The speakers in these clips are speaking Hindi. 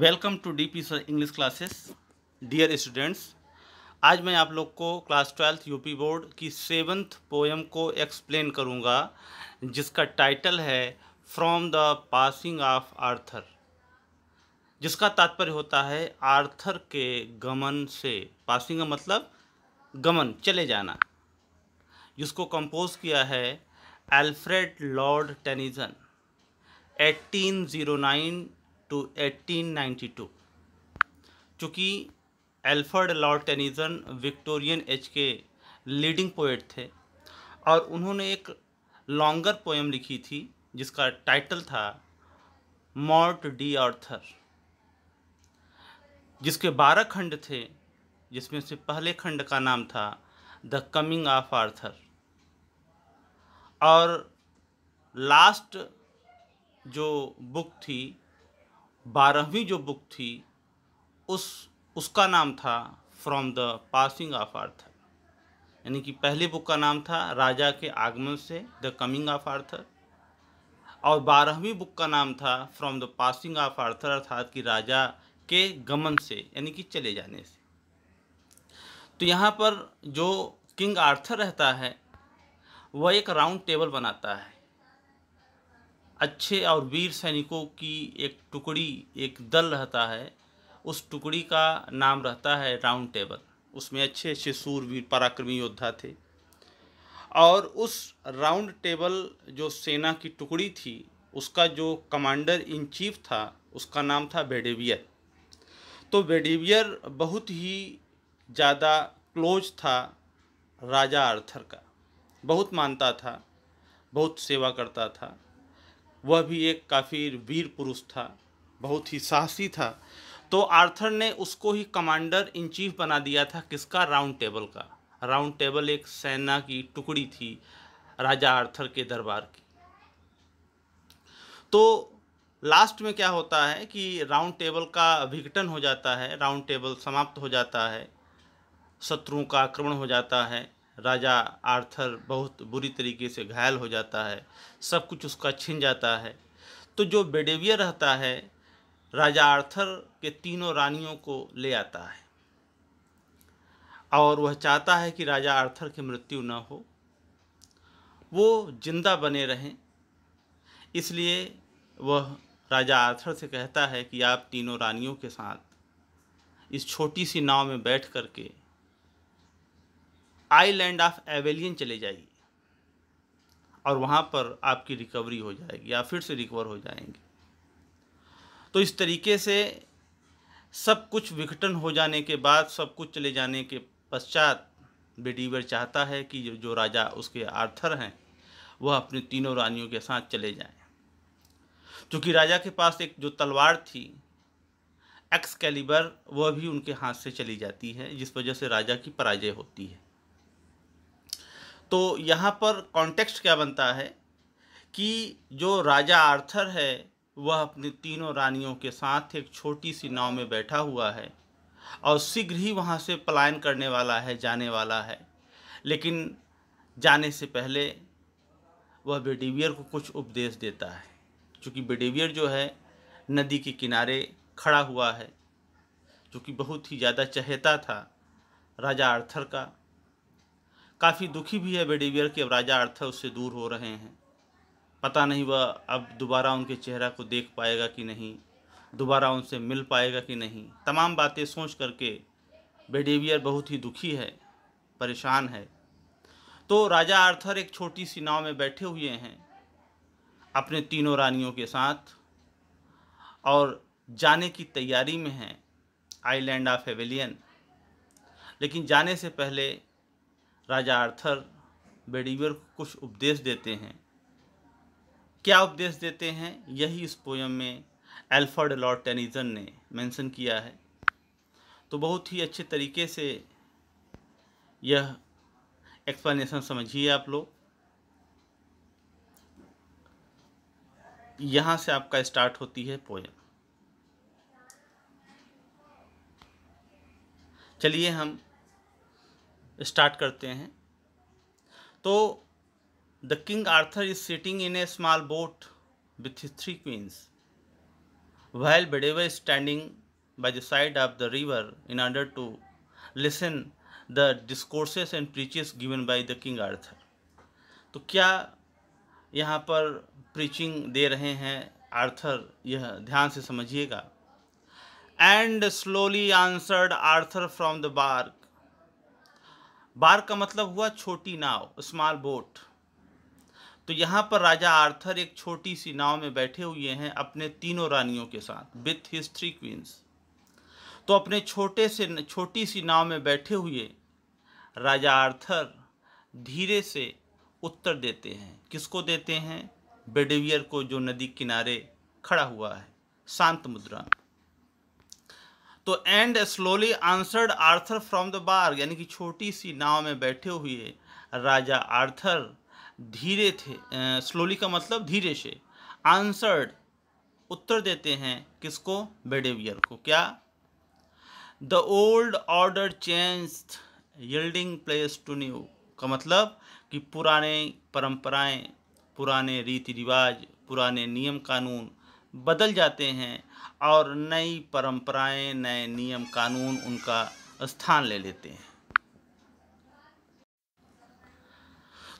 welcome to D P sir English classes dear students आज मैं आप लोग को क्लास ट्वेल्थ यूपी बोर्ड की सेवन्थ पोएम को एक्सप्लेन करूँगा जिसका टाइटल है from the passing of Arthur जिसका तात्पर्य होता है आर्थर के गमन से पासिंग मतलब गमन चले जाना जिसको कंपोज किया है Alfred Lord Tennyson 1809 zero nine to 1892 चूँकि Alfred Lord Tennyson Victorian age के लीडिंग पोएट थे और उन्होंने एक लॉन्गर पोएम लिखी थी जिसका टाइटल था मॉर्ट डी आर्थर जिसके बारह खंड थे जिसमें से पहले खंड का नाम था द कमिंग ऑफ आर्थर और लास्ट जो बुक थी बारहवीं जो बुक थी उस उसका नाम था from the passing of Arthur यानी कि पहली बुक का नाम था राजा के आगमन से द कमिंग ऑफ आर्थर और बारहवीं बुक का नाम था from the passing of Arthur अर्थात कि राजा के गमन से यानी कि चले जाने से तो यहाँ पर जो किंग आर्थर रहता है वह एक राउंड टेबल बनाता है अच्छे और वीर सैनिकों की एक टुकड़ी एक दल रहता है उस टुकड़ी का नाम रहता है राउंड टेबल उसमें अच्छे अच्छे सूरवीर पराक्रमी योद्धा थे और उस राउंड टेबल जो सेना की टुकड़ी थी उसका जो कमांडर इन चीफ था उसका नाम था बेडेवियर तो बेडेवियर बहुत ही ज़्यादा क्लोज था राजा आर्थर का बहुत मानता था बहुत सेवा करता था वह भी एक काफ़ी वीर पुरुष था बहुत ही साहसी था तो आर्थर ने उसको ही कमांडर इन चीफ बना दिया था किसका राउंड टेबल का राउंड टेबल एक सेना की टुकड़ी थी राजा आर्थर के दरबार की तो लास्ट में क्या होता है कि राउंड टेबल का विघटन हो जाता है राउंड टेबल समाप्त हो जाता है शत्रुओं का आक्रमण हो जाता है राजा आर्थर बहुत बुरी तरीके से घायल हो जाता है सब कुछ उसका छिन जाता है तो जो बेडेवियर रहता है राजा आर्थर के तीनों रानियों को ले आता है और वह चाहता है कि राजा आर्थर की मृत्यु न हो वो जिंदा बने रहें इसलिए वह राजा आर्थर से कहता है कि आप तीनों रानियों के साथ इस छोटी सी नाव में बैठ करके आईलैंड ऑफ एवेलियन चले जाइए और वहाँ पर आपकी रिकवरी हो जाएगी या फिर से रिकवर हो जाएंगे तो इस तरीके से सब कुछ विघटन हो जाने के बाद सब कुछ चले जाने के पश्चात बेडीवर चाहता है कि जो राजा उसके आर्थर हैं वह अपनी तीनों रानियों के साथ चले जाएं क्योंकि राजा के पास एक जो तलवार थी एक्स कैलिबर वह भी उनके हाथ से चली जाती है जिस वजह से राजा की पराजय होती है तो यहाँ पर कॉन्टेक्स्ट क्या बनता है कि जो राजा आर्थर है वह अपनी तीनों रानियों के साथ एक छोटी सी नाव में बैठा हुआ है और शीघ्र ही वहाँ से पलायन करने वाला है जाने वाला है लेकिन जाने से पहले वह बेडेवियर को कुछ उपदेश देता है चूँकि बेडेवियर जो है नदी के किनारे खड़ा हुआ है जो कि बहुत ही ज़्यादा चहेता था राजा आर्थर का काफ़ी दुखी भी है बेडिवियर कि अब राजा आर्थर उससे दूर हो रहे हैं पता नहीं वह अब दोबारा उनके चेहरा को देख पाएगा कि नहीं दोबारा उनसे मिल पाएगा कि नहीं तमाम बातें सोच करके बेडेवियर बहुत ही दुखी है परेशान है तो राजा आर्थर एक छोटी सी नाव में बैठे हुए हैं अपने तीनों रानियों के साथ और जाने की तैयारी में हैं आइलैंड ऑफ एवेलियन लेकिन जाने से पहले राजा आर्थर बेडिवर को कुछ उपदेश देते हैं क्या उपदेश देते हैं यही इस पोयम में एल्फर्ड लॉर्ड टेनिजन ने मेंशन किया है तो बहुत ही अच्छे तरीके से यह एक्सप्लेनेशन समझिए आप लोग यहाँ से आपका स्टार्ट होती है पोयम चलिए हम स्टार्ट करते हैं तो the king Arthur is sitting in a small boat with three queens well Bedivere is standing by the side of the river in order to listen the discourses and preaches given by the king Arthur तो क्या यहाँ पर प्रीचिंग दे रहे हैं आर्थर यह ध्यान से समझिएगा and slowly answered Arthur from the barge barge का मतलब हुआ छोटी नाव स्मॉल बोट तो यहाँ पर राजा आर्थर एक छोटी सी नाव में बैठे हुए हैं अपने तीनों रानियों के साथ विथ हिस्ट्री क्वींस तो अपने छोटे से छोटी सी नाव में बैठे हुए राजा आर्थर धीरे से उत्तर देते हैं किसको देते हैं बेडेवियर को जो नदी किनारे खड़ा हुआ है शांत मुद्रा में तो and slowly answered Arthur from the barge यानी कि छोटी सी नाव में बैठे हुए राजा आर्थर धीरे थे स्लोली का मतलब धीरे से आंसर्ड उत्तर देते हैं किसको बेडेवियर को क्या the old order change yielding place to new का मतलब कि पुराने परंपराएं पुराने रीति रिवाज पुराने नियम कानून बदल जाते हैं और नई परंपराएं नए नियम कानून उनका स्थान ले लेते हैं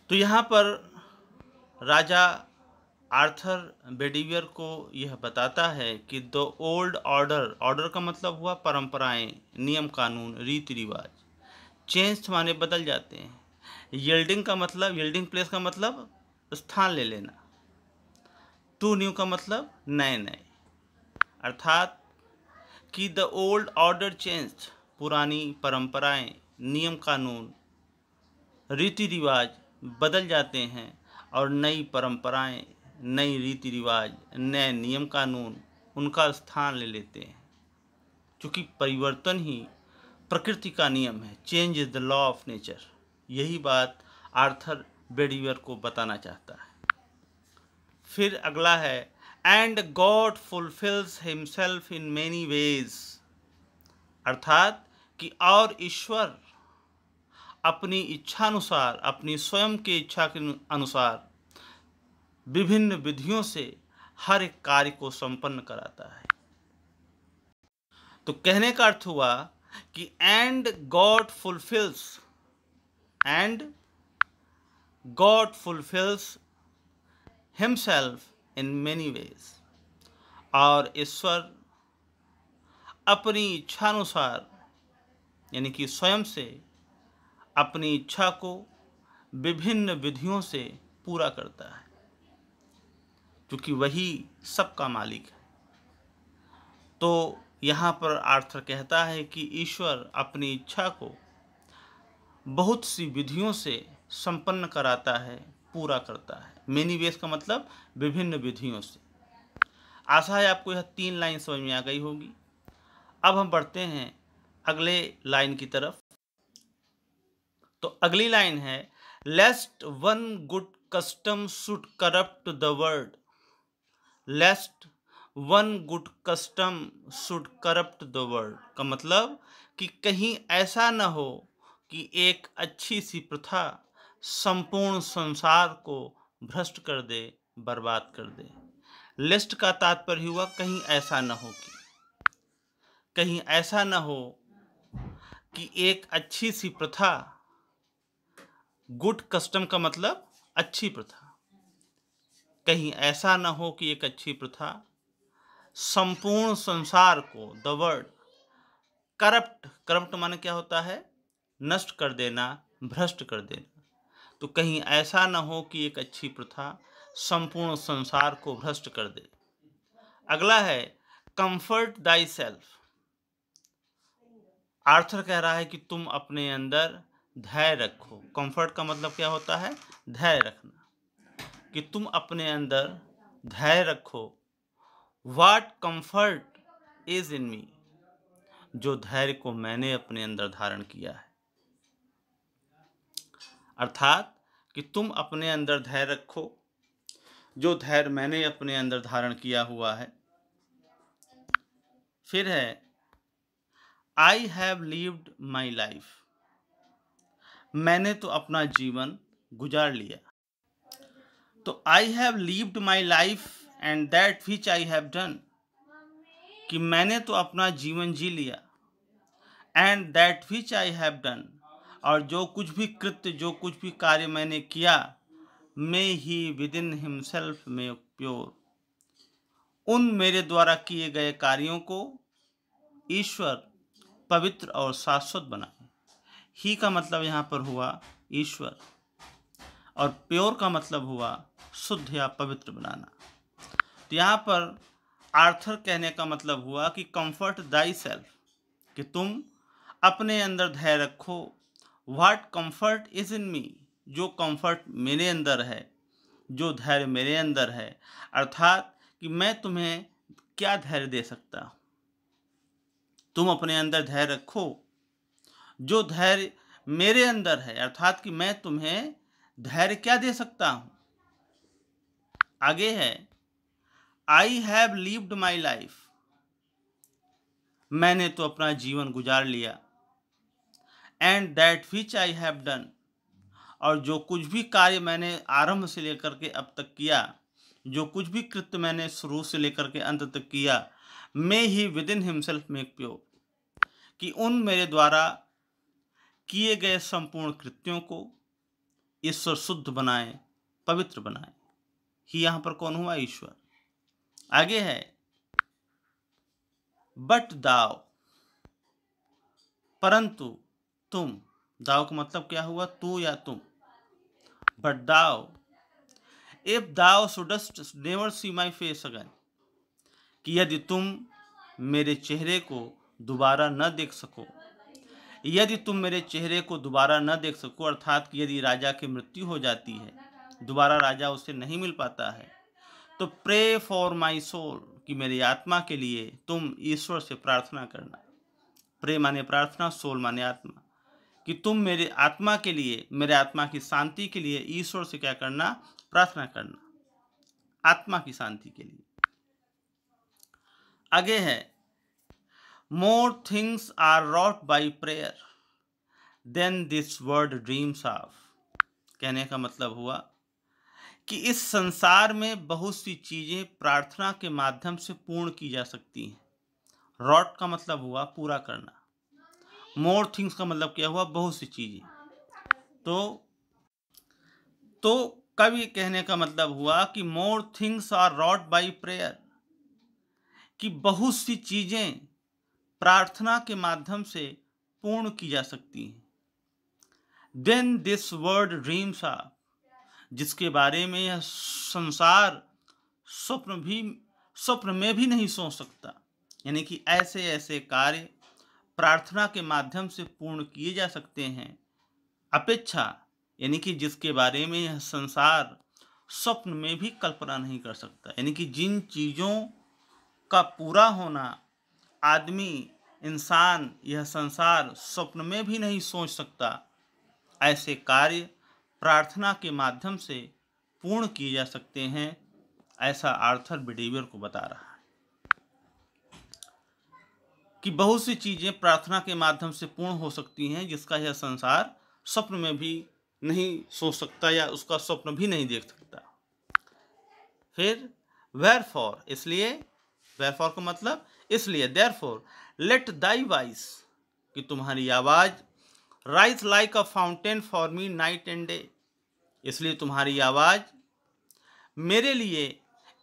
तो यहाँ पर राजा आर्थर बेडिवियर को यह बताता है कि द ओल्ड ऑर्डर ऑर्डर का मतलब हुआ परंपराएं नियम कानून रीति रिवाज चेंज माने बदल जाते हैं यल्डिंग का मतलब यल्डिंग प्लेस का मतलब स्थान ले लेना टू न्यू का मतलब नए नए अर्थात कि द ओल्ड ऑर्डर चेंज पुरानी परंपराएं नियम कानून रीति रिवाज बदल जाते हैं और नई परंपराएं नई रीति रिवाज नए नियम कानून उनका स्थान ले लेते हैं क्योंकि परिवर्तन ही प्रकृति का नियम है change is the law of nature यही बात आर्थर बेडिवर को बताना चाहता है फिर अगला है and God fulfils himself in many ways अर्थात कि और ईश्वर अपनी इच्छानुसार अपनी स्वयं की इच्छा के अनुसार विभिन्न विधियों से हर एक कार्य को संपन्न कराता है तो कहने का अर्थ हुआ कि and God fulfils and God fulfils himself in many ways और ईश्वर अपनी इच्छानुसार यानी कि स्वयं से अपनी इच्छा को विभिन्न विधियों से पूरा करता है क्योंकि वही सबका मालिक है तो यहाँ पर आर्थर कहता है कि ईश्वर अपनी इच्छा को बहुत सी विधियों से संपन्न कराता है पूरा करता है मेनी वेज का मतलब विभिन्न विधियों से आशा है आपको यह तीन लाइन समझ में आ गई होगी अब हम बढ़ते हैं अगले लाइन की तरफ तो अगली लाइन है lest one good custom should corrupt the world lest one good custom should corrupt the world का मतलब कि कहीं ऐसा ना हो कि एक अच्छी सी प्रथा संपूर्ण संसार को भ्रष्ट कर दे बर्बाद कर दे लिस्ट का तात्पर्य हुआ कहीं ऐसा न हो कि कहीं ऐसा न हो कि एक अच्छी सी प्रथा गुड कस्टम का मतलब अच्छी प्रथा कहीं ऐसा न हो कि एक अच्छी प्रथा संपूर्ण संसार को द वर्ल्ड करप्ट करप्ट माने क्या होता है नष्ट कर देना भ्रष्ट कर देना तो कहीं ऐसा ना हो कि एक अच्छी प्रथा संपूर्ण संसार को भ्रष्ट कर दे अगला है कंफर्ट दाई सेल्फ आर्थर कह रहा है कि तुम अपने अंदर धैर्य रखो कंफर्ट का मतलब क्या होता है धैर्य रखना कि तुम अपने अंदर धैर्य रखो वाट कंफर्ट इज इन मी जो धैर्य को मैंने अपने अंदर धारण किया है अर्थात कि तुम अपने अंदर धैर्य रखो जो धैर्य मैंने अपने अंदर धारण किया हुआ है फिर है I have lived my life मैंने तो अपना जीवन गुजार लिया तो I have lived my life and that which I have done कि मैंने तो अपना जीवन जी लिया and that which I have done और जो कुछ भी कृत्य जो कुछ भी कार्य मैंने किया मैं ही विद इन हिमसेल्फ में प्योर उन मेरे द्वारा किए गए कार्यों को ईश्वर पवित्र और शाश्वत बनाए ही का मतलब यहाँ पर हुआ ईश्वर और प्योर का मतलब हुआ शुद्ध या पवित्र बनाना तो यहाँ पर आर्थर कहने का मतलब हुआ कि कंफर्ट दाई सेल्फ कि तुम अपने अंदर धैर्य रखो what comfort is in me जो कंफर्ट मेरे अंदर है जो धैर्य मेरे अंदर है अर्थात कि मैं तुम्हें क्या धैर्य दे सकता तुम अपने अंदर धैर्य रखो जो धैर्य मेरे अंदर है अर्थात कि मैं तुम्हें धैर्य क्या दे सकता हूँ आगे है I have lived my life मैंने तो अपना जीवन गुजार लिया and that which I have done और जो कुछ भी कार्य मैंने आरंभ से लेकर के अब तक किया जो कुछ भी कृत्य मैंने शुरू से लेकर के अंत तक किया may he within himself make pure कि उन मेरे द्वारा किए गए संपूर्ण कृत्यों को ईश्वर शुद्ध बनाए पवित्र बनाए ही यहाँ पर कौन हुआ ईश्वर आगे है बट दाव परंतु तुम दाव का मतलब क्या हुआ तू या तुम बट दाव इफ दाव सुडस्ट नेवर सी माई फेस अगन कि यदि तुम मेरे चेहरे को दोबारा न देख सको यदि तुम मेरे चेहरे को दोबारा न देख सको अर्थात कि यदि राजा की मृत्यु हो जाती है दोबारा राजा उसे नहीं मिल पाता है तो प्रे फॉर माई सोल कि मेरी आत्मा के लिए तुम ईश्वर से प्रार्थना करना प्रे माने प्रार्थना सोल माने आत्मा कि तुम मेरे आत्मा के लिए मेरे आत्मा की शांति के लिए ईश्वर से क्या करना प्रार्थना करना आत्मा की शांति के लिए आगे है more things are wrought by prayer than this word dreams of कहने का मतलब हुआ कि इस संसार में बहुत सी चीज़ें प्रार्थना के माध्यम से पूर्ण की जा सकती हैं रॉट का मतलब हुआ पूरा करना मोर थिंग्स का मतलब क्या हुआ बहुत सी चीज़ें तो तो कवि कहने का मतलब हुआ कि more things are wrought by prayer कि बहुत सी चीज़ें प्रार्थना के माध्यम से पूर्ण की जा सकती हैं देन दिस वर्ड ड्रीम्स आ जिसके बारे में यह संसार स्वप्न भी स्वप्न में भी नहीं सोच सकता यानी कि ऐसे ऐसे कार्य प्रार्थना के माध्यम से पूर्ण किए जा सकते हैं अपेक्षा यानी कि जिसके बारे में यह संसार स्वप्न में भी कल्पना नहीं कर सकता यानी कि जिन चीज़ों का पूरा होना आदमी इंसान यह संसार स्वप्न में भी नहीं सोच सकता ऐसे कार्य प्रार्थना के माध्यम से पूर्ण किए जा सकते हैं ऐसा आर्थर बिडेवियर को बता रहा है कि बहुत सी चीज़ें प्रार्थना के माध्यम से पूर्ण हो सकती हैं जिसका यह संसार स्वप्न में भी नहीं सोच सकता या उसका स्वप्न भी नहीं देख सकता फिर वेर फॉर इसलिए वेर फॉर का मतलब इसलिए therefore let thy voice कि तुम्हारी आवाज़ rise like a fountain for me night and day इसलिए तुम्हारी आवाज़ मेरे लिए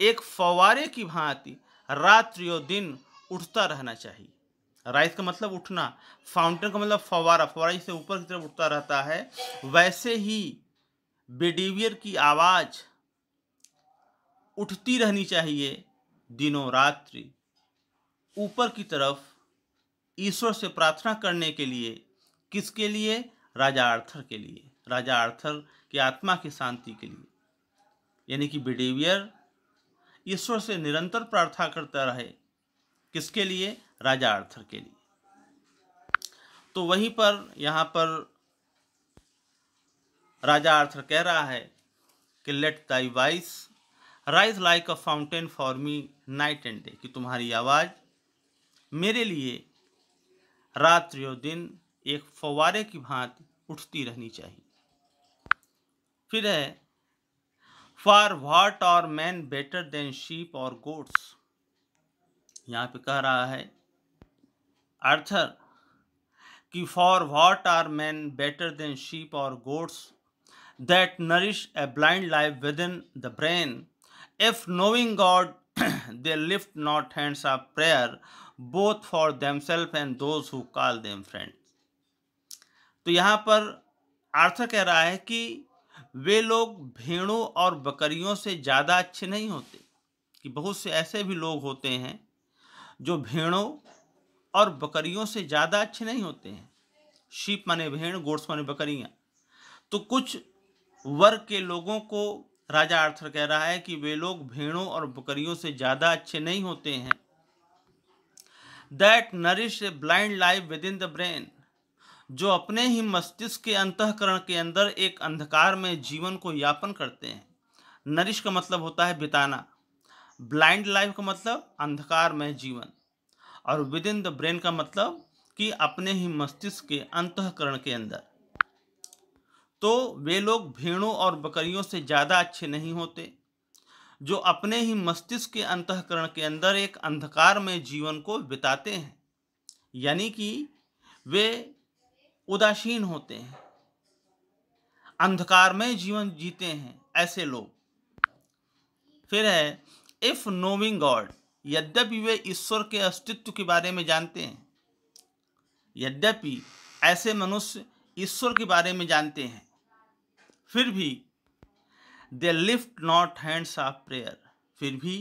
एक फवारे की भांति रात्रि और दिन उठता रहना चाहिए राइस का मतलब उठना फाउंटेन का मतलब फवारा फवारा जिससे ऊपर की तरफ उठता रहता है वैसे ही बेडिवियर की आवाज़ उठती रहनी चाहिए दिनों रात्रि ऊपर की तरफ ईश्वर से प्रार्थना करने के लिए किसके लिए राजा आर्थर के लिए राजा आर्थर की आत्मा की शांति के लिए यानी कि बिडेवियर ईश्वर से निरंतर प्रार्थना करता रहे किसके लिए राजा आर्थर के लिए तो वहीं पर यहाँ पर राजा आर्थर कह रहा है कि let thy voice rise like a fountain for me night and day कि तुम्हारी आवाज़ मेरे लिए रात्रि और दिन एक फवारे की भांति उठती रहनी चाहिए फिर है for what are man better than sheep or goats यहाँ पे कह रहा है अर्थर कि for what are man better than sheep or goats that nourish a blind life within the brain if knowing God they lift not hands of prayer both for them self and those who call them friend तो यहाँ पर आर्थर कह रहा है कि वे लोग भेड़ों और बकरियों से ज़्यादा अच्छे नहीं होते कि बहुत से ऐसे भी लोग होते हैं जो भेड़ों और बकरियों से ज़्यादा अच्छे नहीं होते हैं शीप माने भेड़ गोड्स माने बकरियाँ तो कुछ वर्ग के लोगों को राजा आर्थर कह रहा है कि वे लोग भेड़ों और बकरियों से ज़्यादा अच्छे नहीं होते हैं that nourish a blind life within the brain जो अपने ही मस्तिष्क के अंतकरण के अंदर एक अंधकार में जीवन को यापन करते हैं नरिश का मतलब होता है बिताना ब्लाइंड लाइफ का मतलब अंधकार में जीवन और विद इन द ब्रेन का मतलब कि अपने ही मस्तिष्क के अंतकरण के अंदर तो वे लोग भेड़ों और बकरियों से ज़्यादा अच्छे नहीं होते जो अपने ही मस्तिष्क के अंतकरण के अंदर एक अंधकार में जीवन को बिताते हैं यानी कि वे उदासीन होते हैं अंधकार में जीवन जीते हैं ऐसे लोग फिर है इफ़ नोविंग गॉड यद्यपि वे ईश्वर के अस्तित्व के बारे में जानते हैं यद्यपि ऐसे मनुष्य ईश्वर के बारे में जानते हैं फिर भी they lift not hands of prayer फिर भी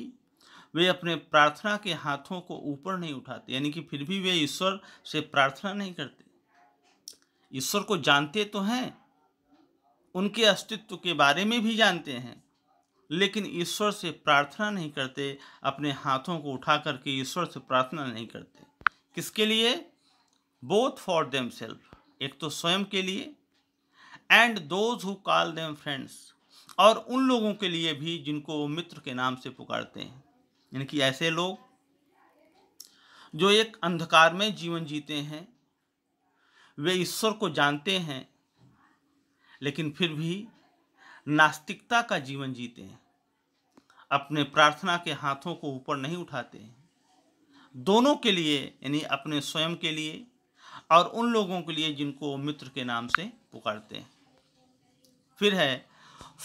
वे अपने प्रार्थना के हाथों को ऊपर नहीं उठाते यानी कि फिर भी वे ईश्वर से प्रार्थना नहीं करते ईश्वर को जानते तो हैं उनके अस्तित्व के बारे में भी जानते हैं लेकिन ईश्वर से प्रार्थना नहीं करते अपने हाथों को उठा करके ईश्वर से प्रार्थना नहीं करते किसके लिए बोथ फॉर देम सेल्फ एक तो स्वयं के लिए and those who call them friends और उन लोगों के लिए भी जिनको वो मित्र के नाम से पुकारते हैं यानी कि ऐसे लोग जो एक अंधकार में जीवन जीते हैं वे ईश्वर को जानते हैं लेकिन फिर भी नास्तिकता का जीवन जीते हैं अपने प्रार्थना के हाथों को ऊपर नहीं उठाते हैं दोनों के लिए यानी अपने स्वयं के लिए और उन लोगों के लिए जिनको मित्र के नाम से पुकारते हैं फिर है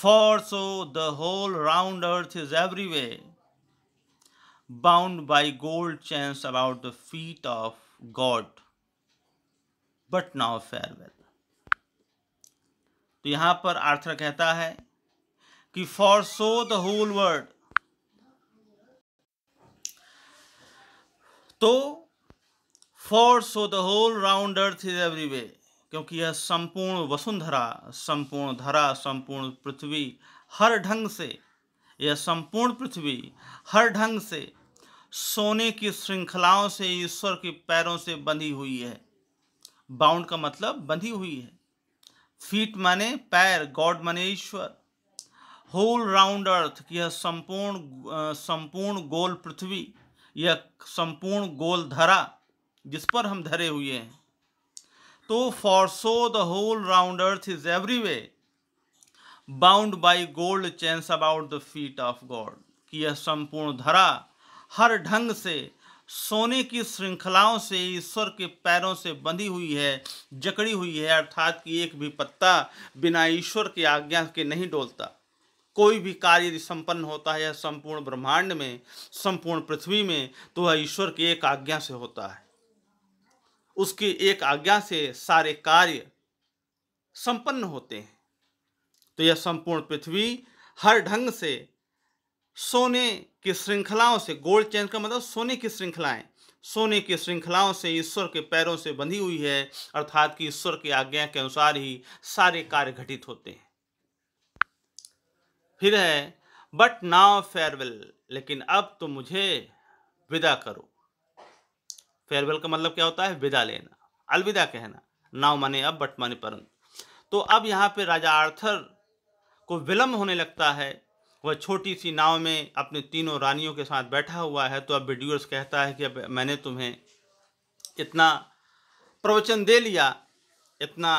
for so the whole round earth is every way bound by gold chains about the feet of God but now farewell तो यहाँ पर आर्थर कहता है कि for so the whole world तो for so the whole round earth is every way क्योंकि यह संपूर्ण वसुंधरा संपूर्ण धरा संपूर्ण पृथ्वी हर ढंग से यह संपूर्ण पृथ्वी हर ढंग से सोने की श्रृंखलाओं से ईश्वर के पैरों से बंधी हुई है बाउंड का मतलब बंधी हुई है फीट माने पैर गॉड माने ईश्वर होल राउंड अर्थ यह संपूर्ण संपूर्ण गोल पृथ्वी यह संपूर्ण गोल धरा जिस पर हम धरे हुए हैं तो for so the whole round earth is every way bound by gold chains about the feet of God कि यह संपूर्ण धरा हर ढंग से सोने की श्रृंखलाओं से ईश्वर के पैरों से बंधी हुई है जकड़ी हुई है अर्थात कि एक भी पत्ता बिना ईश्वर की आज्ञा के नहीं डोलता कोई भी कार्य संपन्न होता है संपूर्ण ब्रह्मांड में संपूर्ण पृथ्वी में तो वह ईश्वर की एक आज्ञा से होता है उसकी एक आज्ञा से सारे कार्य संपन्न होते हैं तो यह संपूर्ण पृथ्वी हर ढंग से सोने की श्रृंखलाओं से गोल्ड चैन का मतलब सोने की श्रृंखलाएं सोने की श्रृंखलाओं से ईश्वर के पैरों से बंधी हुई है अर्थात कि ईश्वर की आज्ञा के अनुसार ही सारे कार्य घटित होते हैं फिर है बट नाउ फेयरवेल लेकिन अब तो मुझे विदा करो फेयरवेल का मतलब क्या होता है विदा लेना अलविदा कहना नाव माने अब बट माने परंतु तो अब यहाँ पे राजा आर्थर को विलंब होने लगता है वह छोटी सी नाव में अपने तीनों रानियों के साथ बैठा हुआ है तो अब बिड्यूर्स कहता है कि अब मैंने तुम्हें इतना प्रवचन दे लिया इतना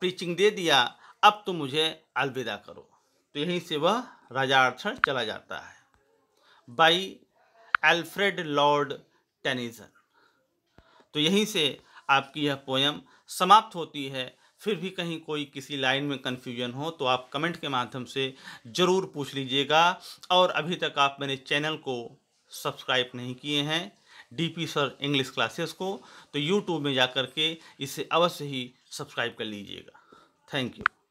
प्रीचिंग दे दिया अब तुम मुझे अलविदा करो तो यहीं से वह राजा आर्थर चला जाता है बाई एल्फ्रेड लॉर्ड टेनिसन तो यहीं से आपकी यह पोयम समाप्त होती है फिर भी कहीं कोई किसी लाइन में कन्फ्यूजन हो तो आप कमेंट के माध्यम से ज़रूर पूछ लीजिएगा और अभी तक आप मेरे चैनल को सब्सक्राइब नहीं किए हैं डीपी सर इंग्लिश क्लासेस को तो यूट्यूब में जा कर के इसे अवश्य ही सब्सक्राइब कर लीजिएगा थैंक यू